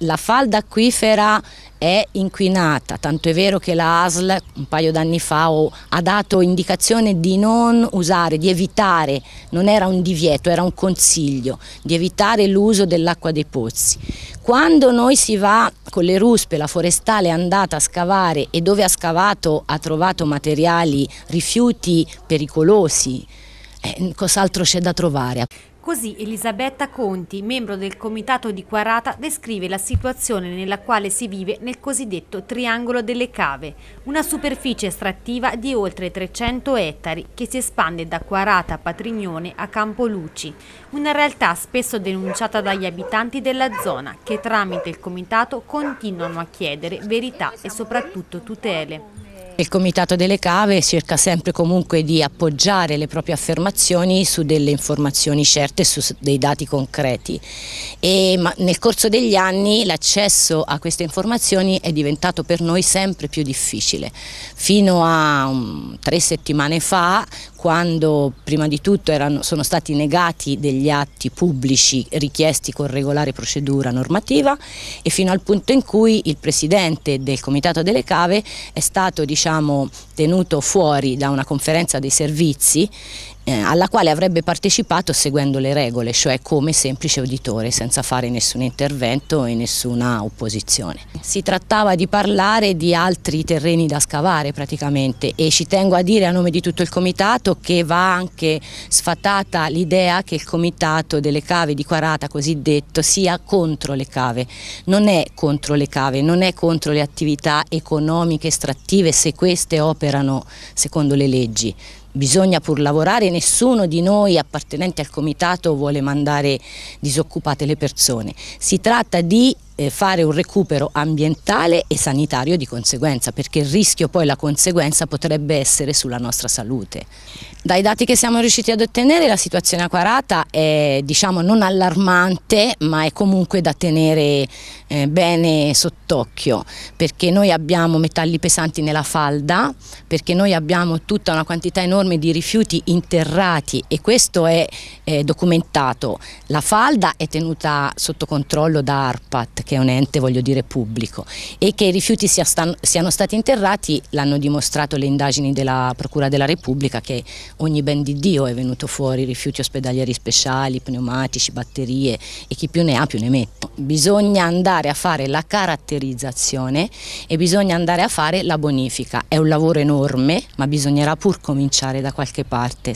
La falda acquifera è inquinata, tanto è vero che la ASL un paio d'anni fa ha dato indicazione di non usare, di evitare, non era un divieto, era un consiglio, di evitare l'uso dell'acqua dei pozzi. Quando noi si va con le ruspe, la forestale è andata a scavare e dove ha scavato ha trovato materiali, rifiuti pericolosi, eh, cos'altro c'è da trovare? Così Elisabetta Conti, membro del comitato di Quarata, descrive la situazione nella quale si vive nel cosiddetto Triangolo delle Cave, una superficie estrattiva di oltre 300 ettari che si espande da Quarata a Patrignone a Campoluci, una realtà spesso denunciata dagli abitanti della zona che tramite il comitato continuano a chiedere verità e soprattutto tutele. Il Comitato delle Cave cerca sempre comunque di appoggiare le proprie affermazioni su delle informazioni certe, su dei dati concreti e nel corso degli anni l'accesso a queste informazioni è diventato per noi sempre più difficile. Fino a mm, tre settimane fa quando prima di tutto erano, sono stati negati degli atti pubblici richiesti con regolare procedura normativa e fino al punto in cui il presidente del Comitato delle Cave è stato diciamo, tenuto fuori da una conferenza dei servizi eh, alla quale avrebbe partecipato seguendo le regole, cioè come semplice uditore, senza fare nessun intervento e nessuna opposizione. Si trattava di parlare di altri terreni da scavare praticamente e ci tengo a dire a nome di tutto il comitato che va anche sfatata l'idea che il comitato delle cave di Quarata cosiddetto sia contro le cave, non è contro le cave, non è contro le attività economiche estrattive se queste operano secondo le leggi, bisogna pur lavorare, nessuno di noi appartenente al comitato vuole mandare disoccupate le persone, si tratta di eh, fare un recupero ambientale e sanitario di conseguenza, perché il rischio poi la conseguenza potrebbe essere sulla nostra salute. Dai dati che siamo riusciti ad ottenere la situazione acquarata è diciamo non allarmante, ma è comunque da tenere eh, bene sott'occhio, perché noi abbiamo metalli pesanti nella falda, perché noi abbiamo tutta una quantità enorme di rifiuti interrati e questo è eh, documentato. La falda è tenuta sotto controllo da ARPAT perché è un ente voglio dire pubblico e che i rifiuti sia siano stati interrati l'hanno dimostrato le indagini della Procura della Repubblica che ogni ben di Dio è venuto fuori rifiuti ospedalieri speciali, pneumatici, batterie e chi più ne ha più ne mette. Bisogna andare a fare la caratterizzazione e bisogna andare a fare la bonifica. È un lavoro enorme ma bisognerà pur cominciare da qualche parte.